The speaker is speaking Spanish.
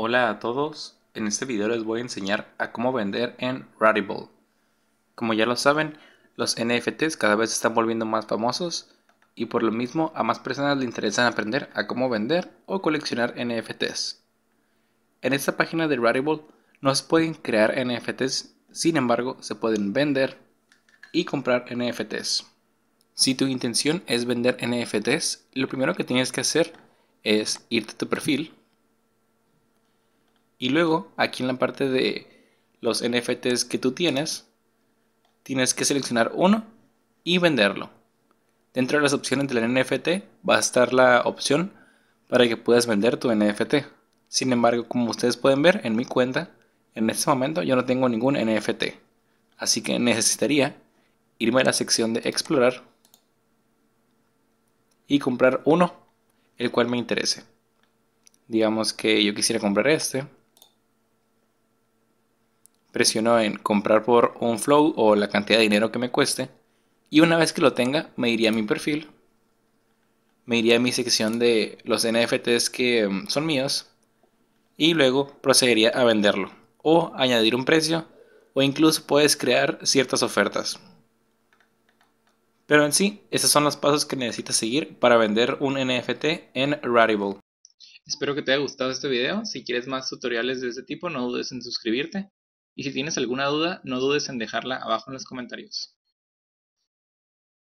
Hola a todos, en este video les voy a enseñar a cómo vender en Rarible. Como ya lo saben, los NFTs cada vez están volviendo más famosos y por lo mismo a más personas le interesan aprender a cómo vender o coleccionar NFTs. En esta página de Rarible no se pueden crear NFTs, sin embargo se pueden vender y comprar NFTs. Si tu intención es vender NFTs, lo primero que tienes que hacer es irte a tu perfil y luego, aquí en la parte de los NFTs que tú tienes, tienes que seleccionar uno y venderlo. Dentro de las opciones del NFT va a estar la opción para que puedas vender tu NFT. Sin embargo, como ustedes pueden ver en mi cuenta, en este momento yo no tengo ningún NFT. Así que necesitaría irme a la sección de explorar y comprar uno, el cual me interese. Digamos que yo quisiera comprar este presiono en comprar por un flow o la cantidad de dinero que me cueste. Y una vez que lo tenga, me iría a mi perfil. Me iría a mi sección de los NFTs que mm, son míos. Y luego procedería a venderlo. O añadir un precio. O incluso puedes crear ciertas ofertas. Pero en sí, esos son los pasos que necesitas seguir para vender un NFT en Rarible. Espero que te haya gustado este video. Si quieres más tutoriales de este tipo, no dudes en suscribirte y si tienes alguna duda no dudes en dejarla abajo en los comentarios.